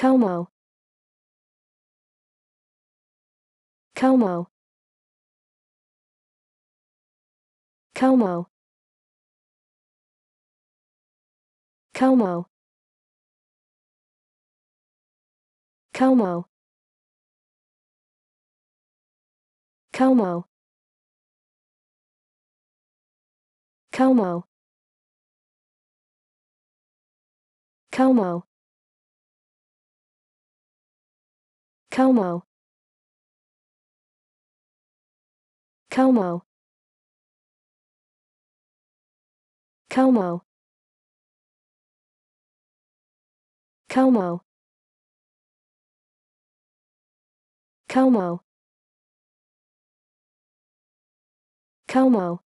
Como Como Como Como Como Como Como Como Como Como Como Como Como Como